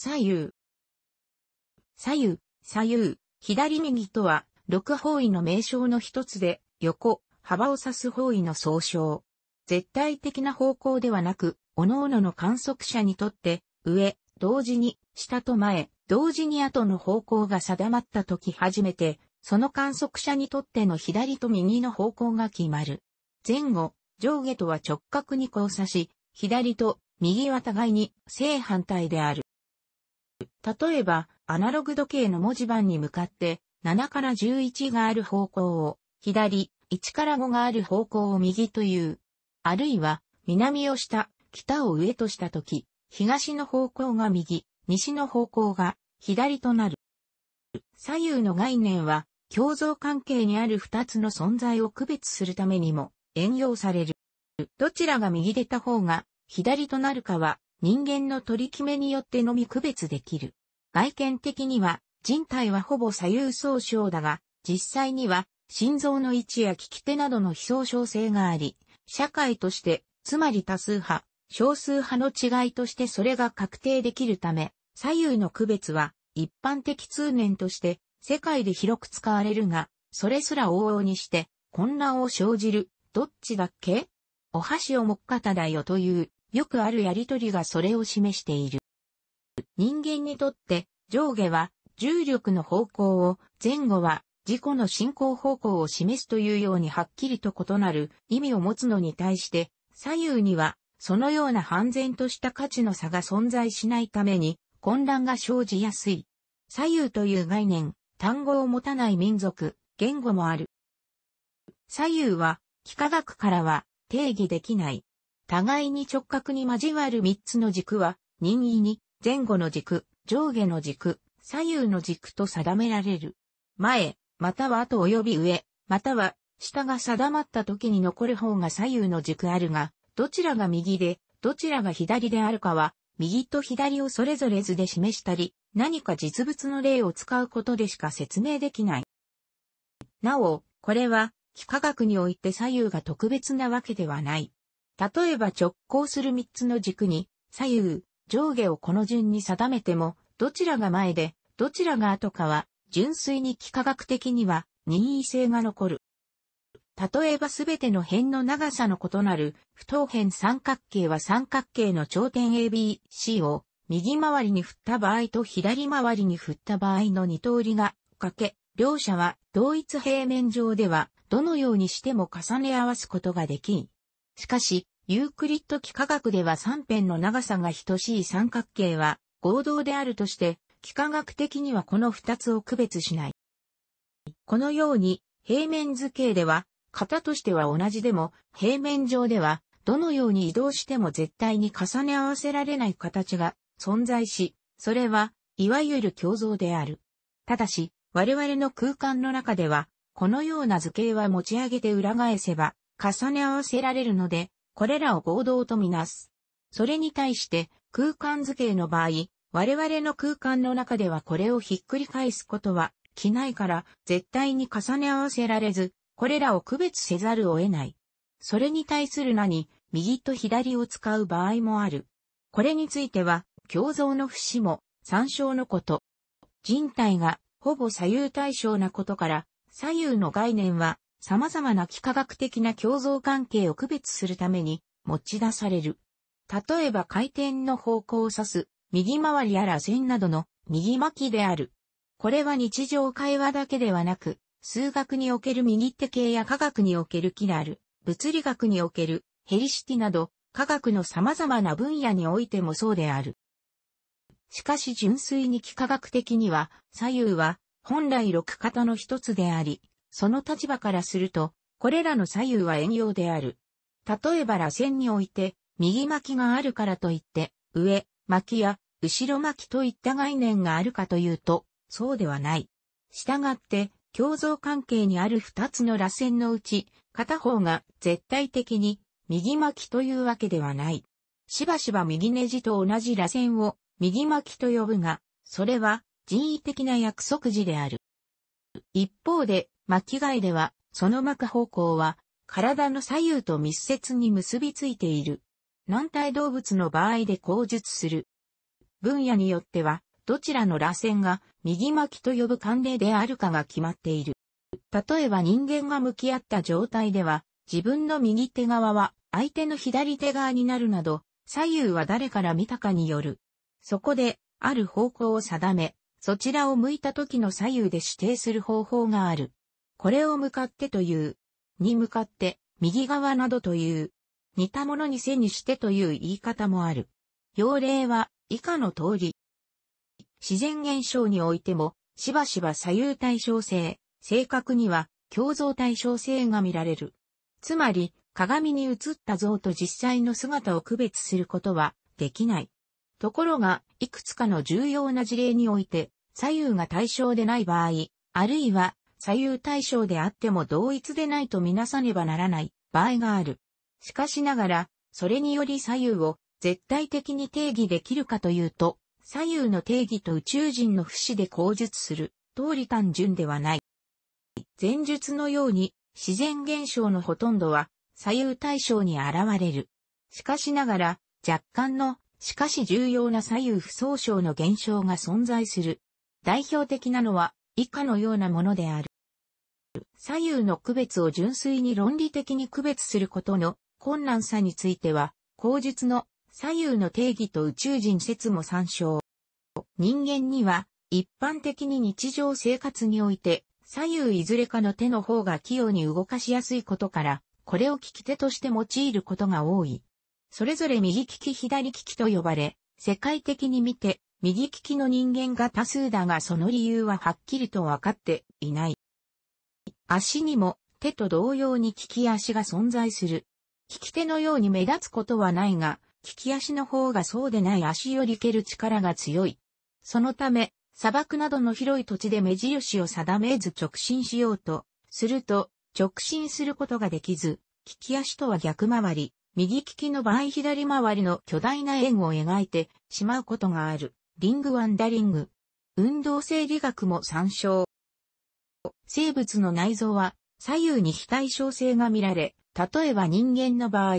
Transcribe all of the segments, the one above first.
左右。左右、左右、左右とは、六方位の名称の一つで、横、幅を指す方位の総称。絶対的な方向ではなく、各々の観測者にとって、上、同時に、下と前、同時に後の方向が定まった時初めて、その観測者にとっての左と右の方向が決まる。前後、上下とは直角に交差し、左と右は互いに正反対である。例えば、アナログ時計の文字盤に向かって、7から11がある方向を、左、1から5がある方向を右という。あるいは、南を下、北を上としたとき、東の方向が右、西の方向が左となる。左右の概念は、共造関係にある2つの存在を区別するためにも、援用される。どちらが右出た方が左となるかは、人間の取り決めによってのみ区別できる。外見的には、人体はほぼ左右相称だが、実際には、心臓の位置や利き手などの非相称性があり、社会として、つまり多数派、少数派の違いとしてそれが確定できるため、左右の区別は一般的通念として世界で広く使われるが、それすら往々にして混乱を生じる、どっちだっけお箸をもっかただよというよくあるやりとりがそれを示している。人間にとって上下は重力の方向を、前後は自己の進行方向を示すというようにはっきりと異なる意味を持つのに対して、左右にはそのような半然とした価値の差が存在しないために混乱が生じやすい。左右という概念、単語を持たない民族、言語もある。左右は幾何学からは定義できない互いに直角に交わる3つの軸は、任意に、前後の軸、上下の軸、左右の軸と定められる。前、または後及び上、または下が定まった時に残る方が左右の軸あるが、どちらが右で、どちらが左であるかは、右と左をそれぞれ図で示したり、何か実物の例を使うことでしか説明できない。なお、これは、幾何学において左右が特別なわけではない。例えば直行する3つの軸に、左右、上下をこの順に定めても、どちらが前で、どちらが後かは、純粋に幾何学的には任意性が残る。例えばすべての辺の長さの異なる不等辺三角形は三角形の頂点 ABC を右回りに振った場合と左回りに振った場合の二通りがかけ、両者は同一平面上ではどのようにしても重ね合わすことができ、しかし、ユークリッド幾何学では3辺の長さが等しい三角形は合同であるとして、幾何学的にはこの2つを区別しない。このように、平面図形では、型としては同じでも、平面上では、どのように移動しても絶対に重ね合わせられない形が存在し、それは、いわゆる共像である。ただし、我々の空間の中では、このような図形は持ち上げて裏返せば、重ね合わせられるので、これらを合同とみなす。それに対して空間図形の場合、我々の空間の中ではこれをひっくり返すことは、機内から絶対に重ね合わせられず、これらを区別せざるを得ない。それに対するなに、右と左を使う場合もある。これについては、共造の節も参照のこと。人体がほぼ左右対称なことから、左右の概念は様々な幾何学的な共造関係を区別するために持ち出される。例えば回転の方向を指す、右回りやら線などの右巻きである。これは日常会話だけではなく、数学における右手形や科学におけるキラル、物理学におけるヘリシティなど、科学の様々な分野においてもそうである。しかし純粋に幾何学的には、左右は本来六型の一つであり、その立場からすると、これらの左右は遠用である。例えば螺旋において、右巻きがあるからといって、上巻きや後ろ巻きといった概念があるかというと、そうではない。したがって、共造関係にある二つの螺旋のうち、片方が絶対的に右巻きというわけではない。しばしば右ネジと同じ螺旋を右巻きと呼ぶが、それは人為的な約束時である。一方で、巻き貝では、その巻く方向は、体の左右と密接に結びついている。軟体動物の場合で口述する。分野によっては、どちらの螺旋が右巻きと呼ぶ慣例であるかが決まっている。例えば人間が向き合った状態では、自分の右手側は相手の左手側になるなど、左右は誰から見たかによる。そこで、ある方向を定め、そちらを向いた時の左右で指定する方法がある。これを向かってという、に向かって、右側などという、似たものに背にしてという言い方もある。要例は以下の通り。自然現象においても、しばしば左右対称性、正確には共造対称性が見られる。つまり、鏡に映った像と実際の姿を区別することはできない。ところが、いくつかの重要な事例において、左右が対称でない場合、あるいは左右対称であっても同一でないとみなさねばならない場合がある。しかしながら、それにより左右を絶対的に定義できるかというと、左右の定義と宇宙人の不死で口述する、通り単純ではない。前述のように、自然現象のほとんどは左右対称に現れる。しかしながら、若干の、しかし重要な左右不相称の現象が存在する。代表的なのは、以下のようなものである。左右の区別を純粋に論理的に区別することの困難さについては、口述の左右の定義と宇宙人説も参照。人間には一般的に日常生活において左右いずれかの手の方が器用に動かしやすいことから、これを利き手として用いることが多い。それぞれ右利き左利きと呼ばれ、世界的に見て右利きの人間が多数だがその理由ははっきりとわかっていない。足にも手と同様に利き足が存在する。利き手のように目立つことはないが、利き足の方がそうでない足より蹴る力が強い。そのため、砂漠などの広い土地で目印を定めず直進しようと、すると、直進することができず、利き足とは逆回り、右利きの場合左回りの巨大な円を描いてしまうことがある。リングワンダリング。運動生理学も参照。生物の内臓は左右に非対称性が見られ、例えば人間の場合、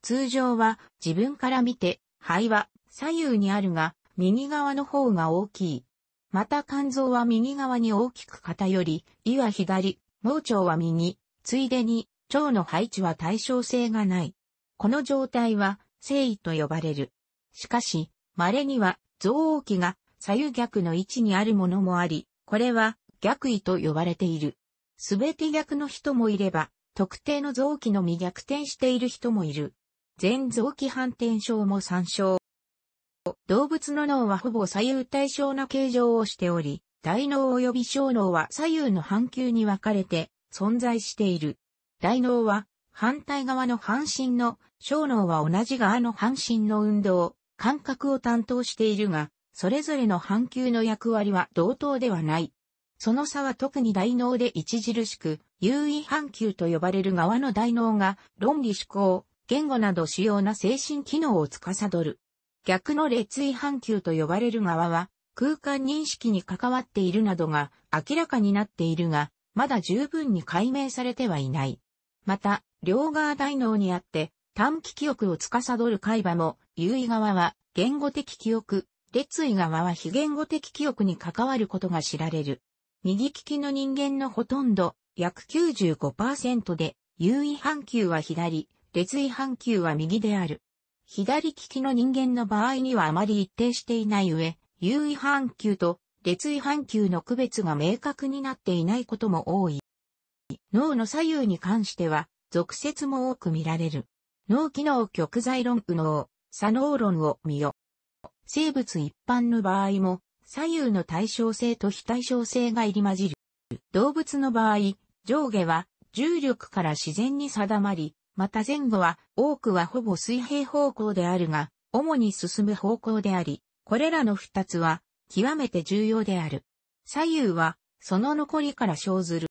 通常は自分から見て肺は左右にあるが、右側の方が大きい。また肝臓は右側に大きく偏り、胃は左、盲腸は右、ついでに腸の配置は対称性がない。この状態は、生意と呼ばれる。しかし、稀には、造王器が左右逆の位置にあるものもあり、これは逆位と呼ばれている。すべて逆の人もいれば、特定の臓器のみ逆転している人もいる。全臓器反転症も参照。動物の脳はほぼ左右対称な形状をしており、大脳及び小脳は左右の半球に分かれて存在している。大脳は反対側の半身の、小脳は同じ側の半身の運動、感覚を担当しているが、それぞれの半球の役割は同等ではない。その差は特に大脳で著しく、優位半球と呼ばれる側の大脳が論理思考、言語など主要な精神機能を司る。逆の列位半球と呼ばれる側は空間認識に関わっているなどが明らかになっているが、まだ十分に解明されてはいない。また、両側大脳にあって短期記憶を司る海馬も、優位側は言語的記憶、列位側は非言語的記憶に関わることが知られる。右利きの人間のほとんど、約95%で、優位半球は左、列位半球は右である。左利きの人間の場合にはあまり一定していない上、優位半球と列位半球の区別が明確になっていないことも多い。脳の左右に関しては、俗説も多く見られる。脳機能極在論右脳、左脳論を見よ。生物一般の場合も、左右の対称性と非対称性が入り混じる。動物の場合、上下は重力から自然に定まり、また前後は多くはほぼ水平方向であるが、主に進む方向であり、これらの二つは極めて重要である。左右はその残りから生ずる。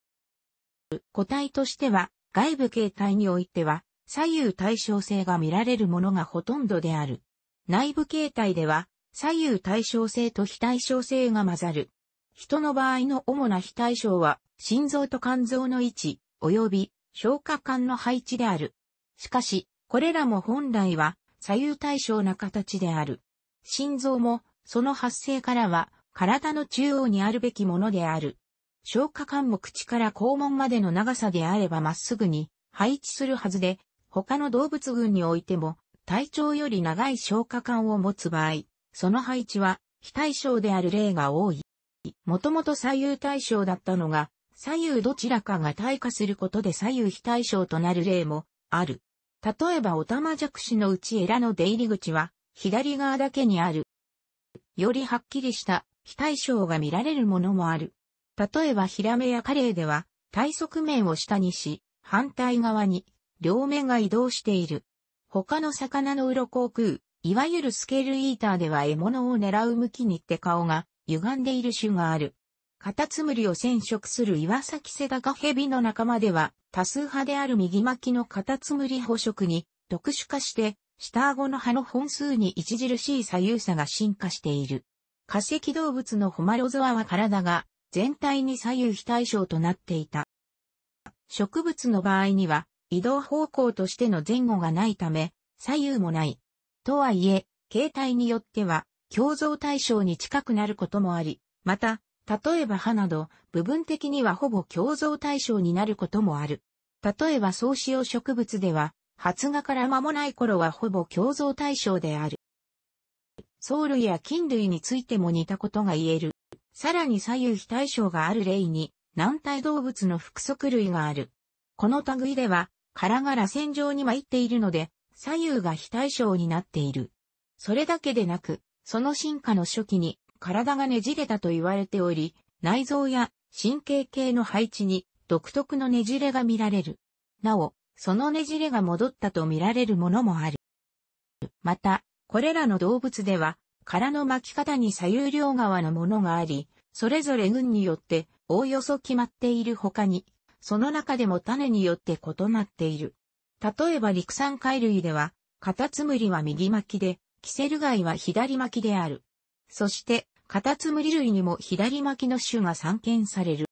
個体としては外部形態においては左右対称性が見られるものがほとんどである。内部形態では、左右対称性と非対称性が混ざる。人の場合の主な非対称は、心臓と肝臓の位置、及び消化管の配置である。しかし、これらも本来は左右対称な形である。心臓も、その発生からは、体の中央にあるべきものである。消化管も口から肛門までの長さであればまっすぐに配置するはずで、他の動物群においても、体長より長い消化管を持つ場合、その配置は非対称である例が多い。もともと左右対称だったのが、左右どちらかが退化することで左右非対称となる例もある。例えばオタマジャクシのうちエラの出入り口は左側だけにある。よりはっきりした非対称が見られるものもある。例えばヒラメやカレイでは体側面を下にし、反対側に両目が移動している。他の魚の鱗を食う、いわゆるスケールイーターでは獲物を狙う向きにって顔が歪んでいる種がある。カタツムリを染色する岩崎セダカヘビの仲間では多数派である右巻きのカタツムリ捕食に特殊化して下顎の葉の本数に著しい左右差が進化している。化石動物のホマロゾアは体が全体に左右非対称となっていた。植物の場合には移動方向としての前後がないため、左右もない。とはいえ、形態によっては、共造対象に近くなることもあり、また、例えば歯など、部分的にはほぼ共造対象になることもある。例えば草子用植物では、発芽から間もない頃はほぼ共造対象である。藻類や菌類についても似たことが言える。さらに左右非対称がある例に、軟体動物の複足類がある。この類では、殻が螺旋状に巻いているので、左右が非対称になっている。それだけでなく、その進化の初期に体がねじれたと言われており、内臓や神経系の配置に独特のねじれが見られる。なお、そのねじれが戻ったと見られるものもある。また、これらの動物では、殻の巻き方に左右両側のものがあり、それぞれ群によっておおよそ決まっている他に、その中でも種によって異なっている。例えば陸産貝類では、カタツムリは右巻きで、キセル貝は左巻きである。そして、カタツムリ類にも左巻きの種が散見される。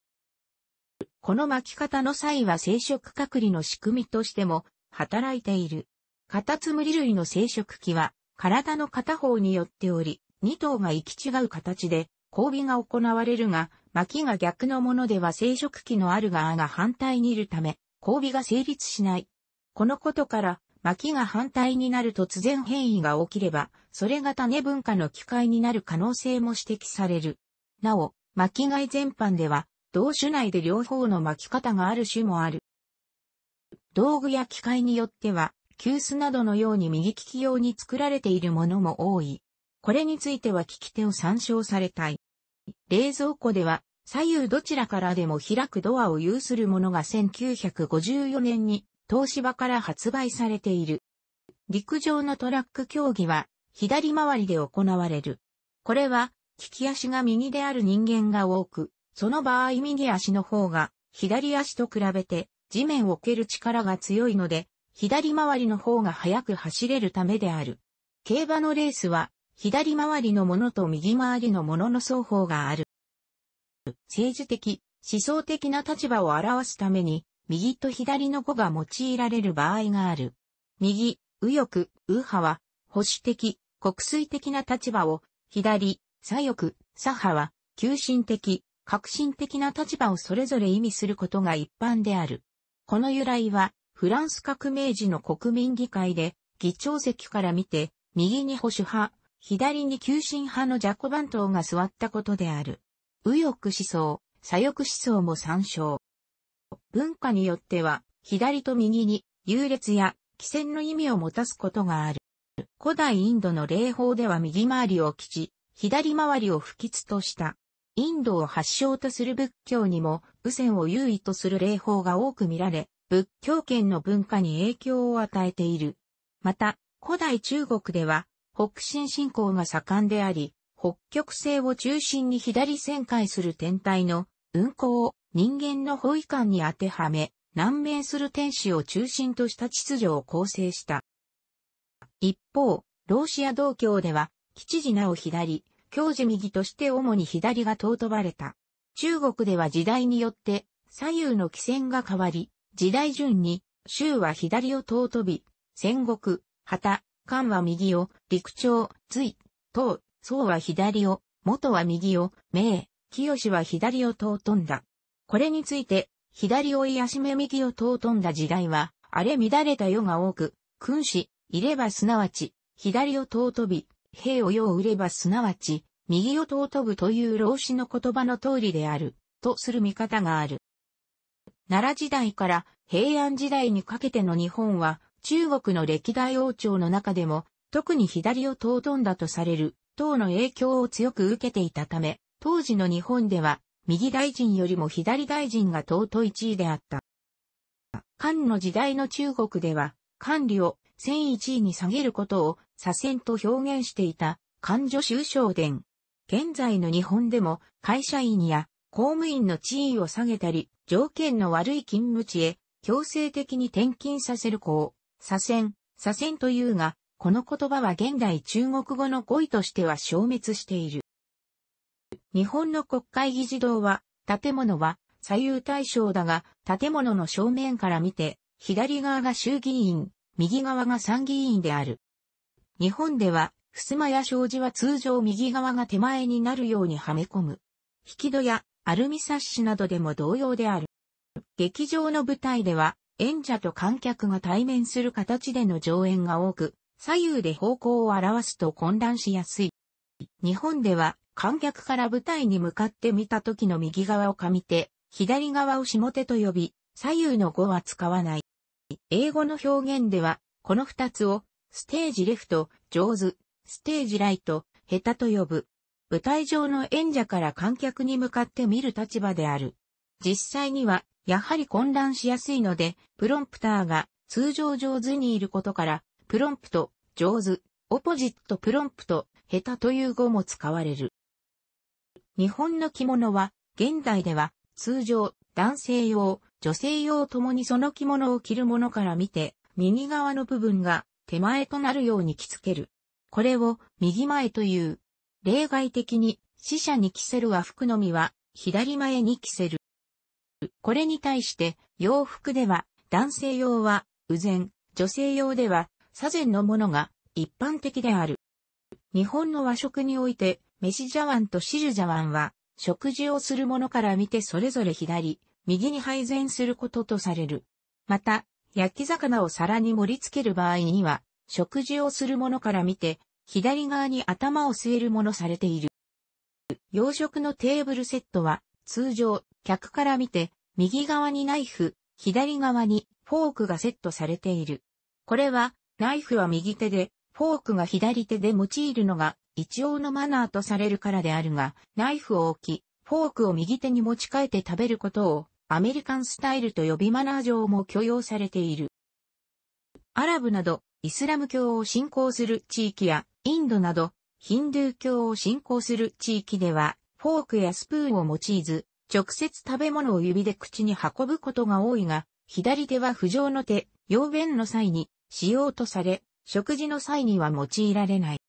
この巻き方の際は生殖隔離の仕組みとしても働いている。カタツムリ類の生殖器は体の片方によっており、2頭が行き違う形で交尾が行われるが、巻きが逆のものでは生殖器のある側が反対にいるため、交尾が成立しない。このことから、巻きが反対になる突然変異が起きれば、それが種文化の機会になる可能性も指摘される。なお、巻き貝全般では、同種内で両方の巻き方がある種もある。道具や機械によっては、急須などのように右利き用に作られているものも多い。これについては聞き手を参照されたい。冷蔵庫では左右どちらからでも開くドアを有するものが1954年に東芝から発売されている。陸上のトラック競技は左回りで行われる。これは利き足が右である人間が多く、その場合右足の方が左足と比べて地面を蹴る力が強いので、左回りの方が速く走れるためである。競馬のレースは左回りのものと右回りのものの双方がある。政治的、思想的な立場を表すために、右と左の語が用いられる場合がある。右、右翼、右派は、保守的、国粋的な立場を、左、左翼、左派は、急進的、革新的な立場をそれぞれ意味することが一般である。この由来は、フランス革命時の国民議会で、議長席から見て、右に保守派、左に急進派のジャコバン島が座ったことである。右翼思想、左翼思想も参照。文化によっては、左と右に、優劣や、汽戦の意味を持たすことがある。古代インドの霊法では右回りを吉、左回りを不吉とした。インドを発祥とする仏教にも、右線を優位とする霊法が多く見られ、仏教圏の文化に影響を与えている。また、古代中国では、北進進行が盛んであり、北極星を中心に左旋回する天体の運行を人間の方位観に当てはめ、南面する天使を中心とした秩序を構成した。一方、ロシア道教では、吉次なお左、教授右として主に左が尊ばれた。中国では時代によって左右の規線が変わり、時代順に、州は左を尊び、戦国、旗、漢は右を、陸長、隋、唐、宋は左を、元は右を、明、清は左を尊んだ。これについて、左を癒しめ右を尊んだ時代は、荒れ乱れた世が多く、君子、いればすなわち、左を尊び、兵を世を売ればすなわち、右を尊ぶという老子の言葉の通りである、とする見方がある。奈良時代から平安時代にかけての日本は、中国の歴代王朝の中でも、特に左を尊んだとされる、党の影響を強く受けていたため、当時の日本では、右大臣よりも左大臣が尊い地位であった。漢の時代の中国では、管理を戦一位に下げることを左遷と表現していた漢女修正伝。現在の日本でも会社員や公務員の地位を下げたり、条件の悪い勤務地へ強制的に転勤させる子を左遷、左遷というが、この言葉は現代中国語の語彙としては消滅している。日本の国会議事堂は、建物は左右対称だが、建物の正面から見て、左側が衆議院、右側が参議院である。日本では、襖や障子は通常右側が手前になるようにはめ込む。引き戸やアルミサッシなどでも同様である。劇場の舞台では、演者と観客が対面する形での上演が多く、左右で方向を表すと混乱しやすい。日本では観客から舞台に向かって見た時の右側を上手、左側を下手と呼び、左右の語は使わない。英語の表現では、この二つを、ステージレフト、上手、ステージライト、下手と呼ぶ。舞台上の演者から観客に向かって見る立場である。実際には、やはり混乱しやすいので、プロンプターが通常上手にいることから、プロンプト、上手、オポジットプロンプト、下手という語も使われる。日本の着物は、現代では、通常、男性用、女性用ともにその着物を着るものから見て、右側の部分が手前となるように着付ける。これを右前という。例外的に死者に着せる和服のみは左前に着せる。これに対して洋服では男性用はぜん、女性用では左前のものが一般的である。日本の和食において、飯茶碗と汁茶碗は、食事をする者から見てそれぞれ左、右に配膳することとされる。また、焼き魚を皿に盛り付ける場合には、食事をする者から見て、左側に頭を据えるものされている。洋食のテーブルセットは、通常、客から見て、右側にナイフ、左側にフォークがセットされている。これは、ナイフは右手で、フォークが左手で用いるのが一応のマナーとされるからであるが、ナイフを置き、フォークを右手に持ち替えて食べることをアメリカンスタイルと呼びマナー上も許容されている。アラブなどイスラム教を信仰する地域やインドなどヒンドゥー教を信仰する地域ではフォークやスプーンを用いず、直接食べ物を指で口に運ぶことが多いが、左手は不上の手、用便の際に使用とされ、食事の際には用いられない。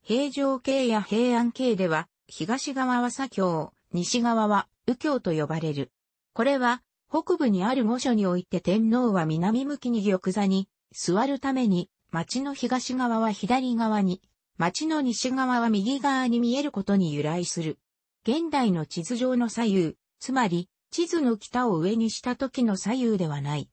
平城系や平安系では、東側は左京、西側は右京と呼ばれる。これは、北部にある御所において天皇は南向きに玉座に座るために、町の東側は左側に町の西側は右側に見えることに由来する。現代の地図上の左右、つまり、地図の北を上にした時の左右ではない。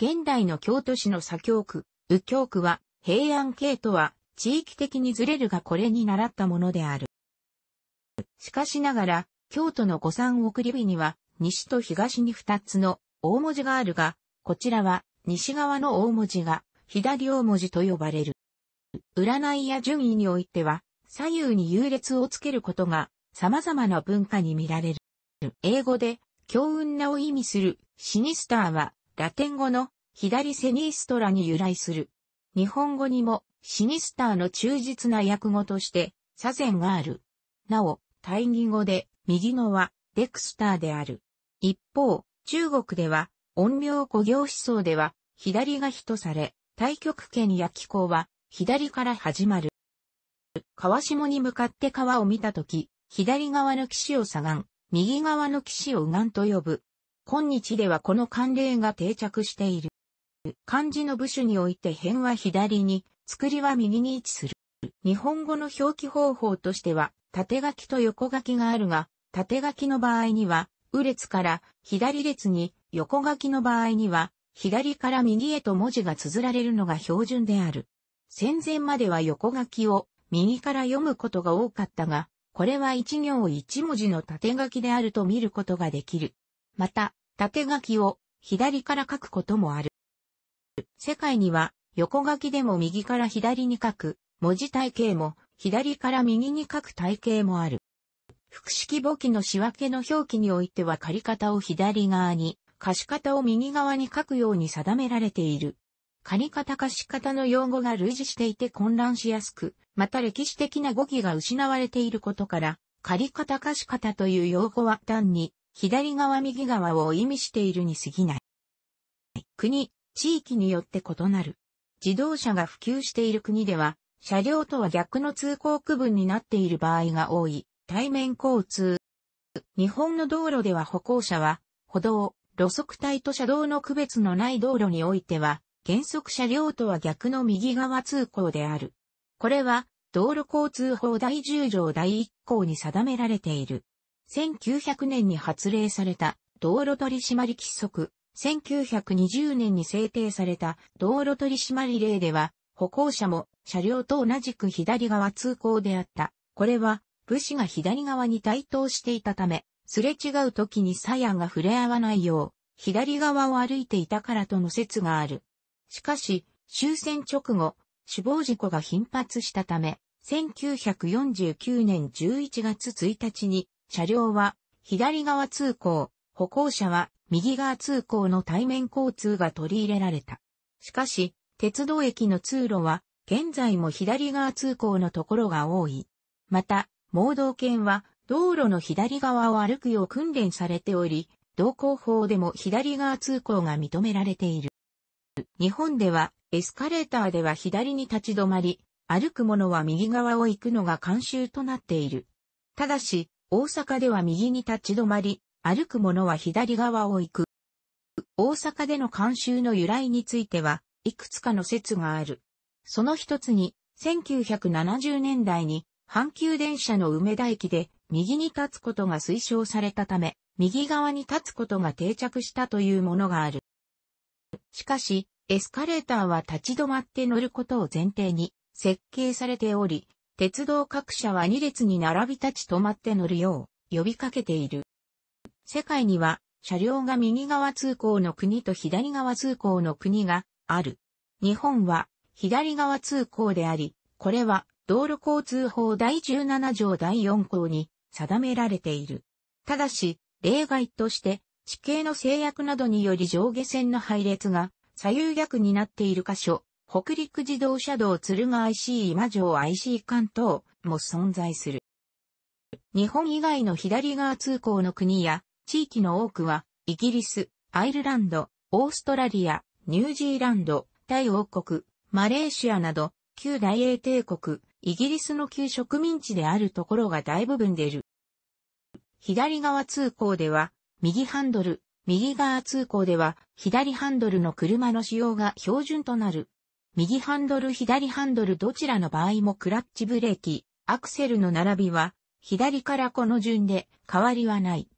現代の京都市の左京区、右京区は、平安系とは、地域的にずれるがこれに習ったものである。しかしながら、京都の五三送り日には、西と東に二つの大文字があるが、こちらは西側の大文字が左大文字と呼ばれる。占いや順位においては、左右に優劣をつけることが様々な文化に見られる。英語で、強運なを意味するシニスターは、ラテン語の左セニストラに由来する。日本語にもシニスターの忠実な訳語として左前がある。なお、対義語で右のはデクスターである。一方、中国では、陰陽古行思想では、左が非とされ、対極拳や気候は、左から始まる。川下に向かって川を見たとき、左側の岸を左岸、右側の岸を右岸と呼ぶ。今日ではこの慣例が定着している。漢字の部首において辺は左に、作りは右に位置する。日本語の表記方法としては、縦書きと横書きがあるが、縦書きの場合には、右列から左列に、横書きの場合には、左から右へと文字が綴られるのが標準である。戦前までは横書きを右から読むことが多かったが、これは一行一文字の縦書きであると見ることができる。また、縦書きを左から書くこともある。世界には横書きでも右から左に書く文字体系も左から右に書く体系もある。複式簿記の仕分けの表記においては借方を左側に、貸方を右側に書くように定められている。借方貸方の用語が類似していて混乱しやすく、また歴史的な語彙が失われていることから、借方貸方という用語は単に左側右側を意味しているに過ぎない。国、地域によって異なる。自動車が普及している国では、車両とは逆の通行区分になっている場合が多い、対面交通。日本の道路では歩行者は、歩道、路側帯と車道の区別のない道路においては、原則車両とは逆の右側通行である。これは、道路交通法第10条第1項に定められている。1900年に発令された道路取締り規則、1920年に制定された道路取締り令では、歩行者も車両と同じく左側通行であった。これは、武士が左側に対等していたため、すれ違う時に鞘が触れ合わないよう、左側を歩いていたからとの説がある。しかし、終戦直後、死亡事故が頻発したため、1949年11月1日に、車両は左側通行、歩行者は右側通行の対面交通が取り入れられた。しかし、鉄道駅の通路は、現在も左側通行のところが多い。また、盲導犬は、道路の左側を歩くよう訓練されており、道交法でも左側通行が認められている。日本ではエスカレーターでは左に立ち止まり、歩く者は右側を行くのが慣習となっている。ただし、大阪では右に立ち止まり、歩く者は左側を行く。大阪での慣習の由来については、いくつかの説がある。その一つに、1970年代に、阪急電車の梅田駅で、右に立つことが推奨されたため、右側に立つことが定着したというものがある。しかし、エスカレーターは立ち止まって乗ることを前提に設計されており、鉄道各社は2列に並び立ち止まって乗るよう呼びかけている。世界には車両が右側通行の国と左側通行の国がある。日本は左側通行であり、これは道路交通法第17条第4項に定められている。ただし、例外として地形の制約などにより上下線の配列が左右逆になっている箇所、北陸自動車道鶴ヶ IC 今城 IC 関東も存在する。日本以外の左側通行の国や地域の多くは、イギリス、アイルランド、オーストラリア、ニュージーランド、タイ王国、マレーシアなど、旧大英帝国、イギリスの旧植民地であるところが大部分でいる。左側通行では、右ハンドル、右側通行では、左ハンドルの車の使用が標準となる。右ハンドル左ハンドルどちらの場合もクラッチブレーキ、アクセルの並びは、左からこの順で変わりはない。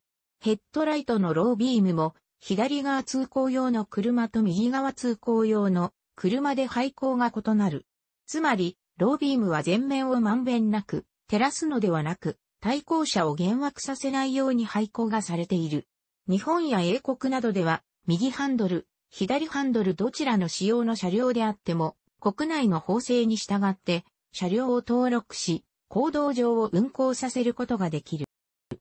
ヘッドライトのロービームも、左側通行用の車と右側通行用の車で配光が異なる。つまり、ロービームは前面をまんべんなく照らすのではなく、対向車を減惑させないように廃校がされている。日本や英国などでは、右ハンドル、左ハンドルどちらの使用の車両であっても、国内の法制に従って、車両を登録し、行動上を運行させることができる。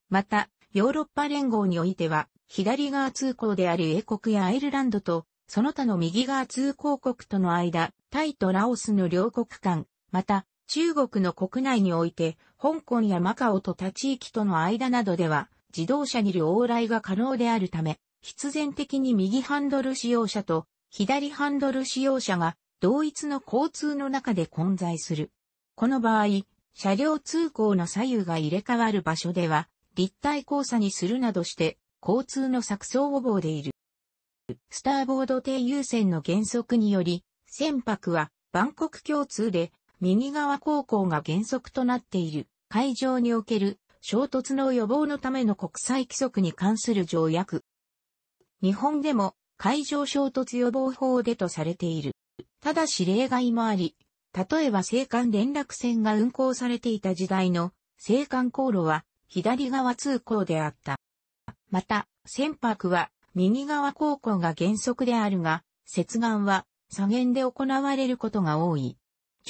また、ヨーロッパ連合においては、左側通行である英国やアイルランドと、その他の右側通行国との間、タイとラオスの両国間、また、中国の国内において、香港やマカオと他地域との間などでは、自動車による往来が可能であるため、必然的に右ハンドル使用者と左ハンドル使用者が同一の交通の中で混在する。この場合、車両通行の左右が入れ替わる場所では、立体交差にするなどして、交通の錯綜を防でいる。スターボード低優先の原則により、船舶は万国共通で右側航行が原則となっている海上における衝突の予防のための国際規則に関する条約。日本でも海上衝突予防法でとされている。ただし例外もあり、例えば青函連絡船が運航されていた時代の青函航路は左側通行であった。また、船舶は右側航行が原則であるが、接岸は左舷で行われることが多い。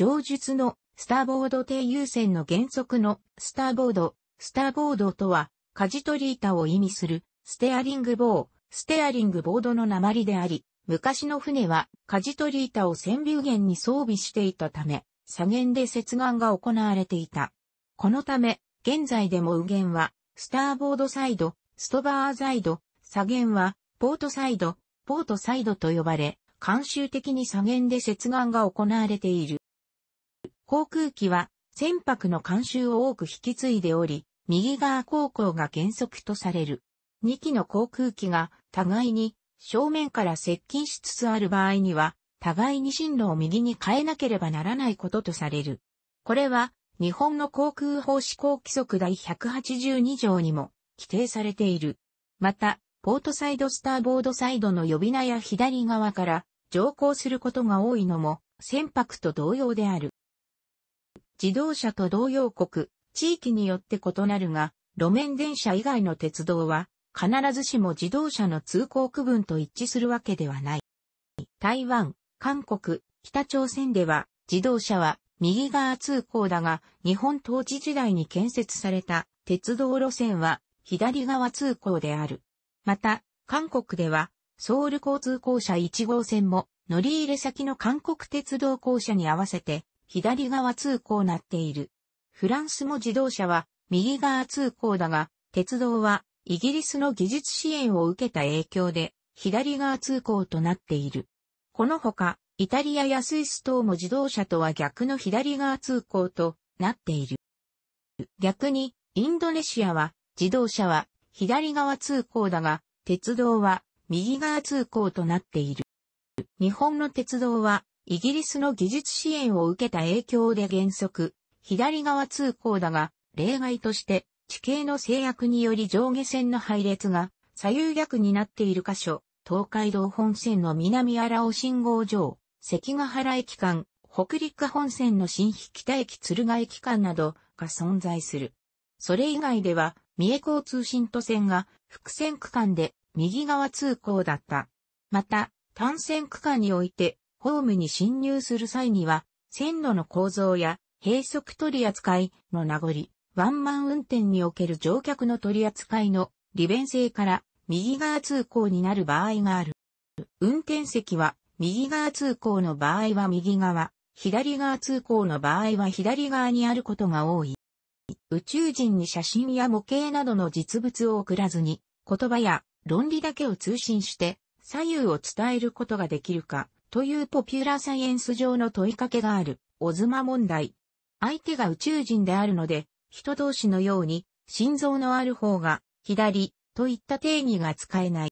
上述のスターボード低優先の原則のスターボード、スターボードとは、舵取り板を意味する、ステアリング棒、ステアリングボードの鉛であり、昔の船は舵取り板を船尾源に装備していたため、左舷で接岸が行われていた。このため、現在でも右舷は、スターボードサイド、ストバーサイド、左舷は、ポートサイド、ポートサイドと呼ばれ、慣習的に左舷で接岸が行われている。航空機は船舶の慣習を多く引き継いでおり、右側航行が原則とされる。2機の航空機が互いに正面から接近しつつある場合には、互いに進路を右に変えなければならないこととされる。これは日本の航空法施行規則第182条にも規定されている。また、ポートサイドスターボードサイドの呼び名や左側から乗降することが多いのも船舶と同様である。自動車と同様国、地域によって異なるが、路面電車以外の鉄道は、必ずしも自動車の通行区分と一致するわけではない。台湾、韓国、北朝鮮では、自動車は右側通行だが、日本統治時代に建設された鉄道路線は左側通行である。また、韓国では、ソウル交通公社1号線も乗り入れ先の韓国鉄道公社に合わせて左側通行なっている。フランスも自動車は右側通行だが、鉄道はイギリスの技術支援を受けた影響で左側通行となっている。このほか、イタリアやスイス等も自動車とは逆の左側通行となっている。逆に、インドネシアは自動車は左側通行だが、鉄道は右側通行となっている。日本の鉄道はイギリスの技術支援を受けた影響で原則、左側通行だが、例外として、地形の制約により上下線の配列が左右逆になっている箇所、東海道本線の南荒尾信号場、関ヶ原駅間、北陸本線の新引北駅鶴ヶ駅間などが存在する。それ以外では、三重交通新都線が複線区間で右側通行だった。また、単線区間においてホームに侵入する際には、線路の構造や閉塞取扱いの名残、ワンマン運転における乗客の取扱いの利便性から右側通行になる場合がある。運転席は右側通行の場合は右側、左側通行の場合は左側にあることが多い。宇宙人に写真や模型などの実物を送らずに、言葉や論理だけを通信して左右を伝えることができるか、というポピュラーサイエンス上の問いかけがある、オズマ問題。相手が宇宙人であるので、人同士のように、心臓のある方が、左、といった定義が使えない。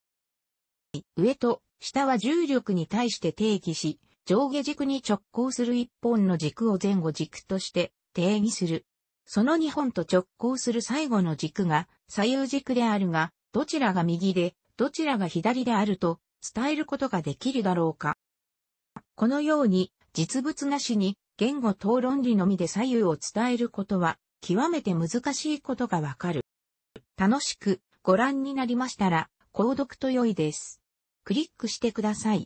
上と下は重力に対して定義し、上下軸に直行する一本の軸を前後軸として定義する。その二本と直行する最後の軸が左右軸であるが、どちらが右で、どちらが左であると伝えることができるだろうか。このように、実物なしに言語討論理のみで左右を伝えることは、極めて難しいことがわかる。楽しくご覧になりましたら、購読と良いです。クリックしてください。